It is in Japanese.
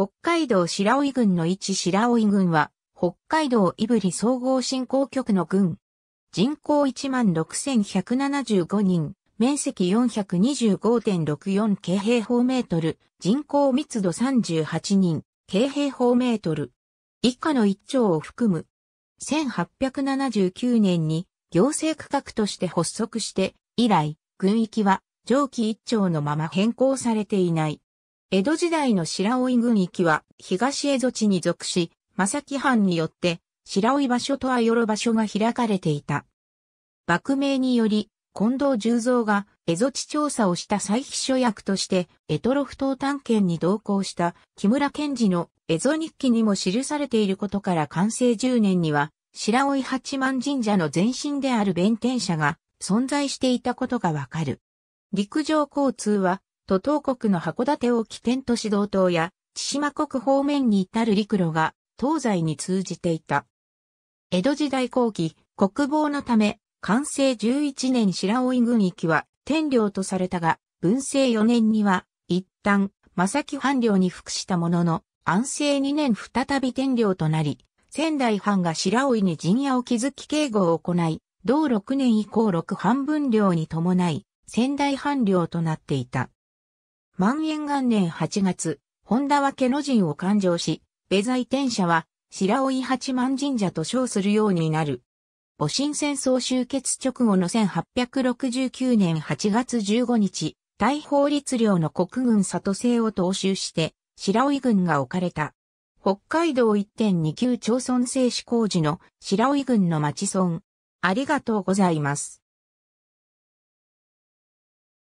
北海道白老郡の一白老郡は、北海道胆振総合振興局の郡。人口16,175人、面積425.64京平方メートル、人口密度38人、京平方メートル。以下の一丁を含む。1879年に行政区画として発足して、以来、郡域は上記一丁のまま変更されていない。江戸時代の白老郡域は東江戸地に属し、正木藩によって白老場所とあよろ場所が開かれていた。幕名により、近藤十三が江戸地調査をした再秘書役として、江戸ロフ島探検に同行した木村賢治の江戸日記にも記されていることから完成10年には、白老八幡神社の前身である弁天社が存在していたことがわかる。陸上交通はと東国の函館を起点と指導島や、千島国方面に至る陸路が、東西に通じていた。江戸時代後期、国防のため、完成11年白老郡域は天領とされたが、文政4年には、一旦、正木藩領に服したものの、安政2年再び天領となり、仙台藩が白老に陣屋を築き警護を行い、同6年以降6藩分領に伴い、仙台藩領となっていた。万延元年8月、本田は家の陣を勘定し、米在天社は白老八幡神社と称するようになる。戊辰戦争終結直後の1869年8月15日、大法律令の国軍里制を踏襲して、白老軍が置かれた。北海道1.29町村制止工事の白老軍の町村。ありがとうございます。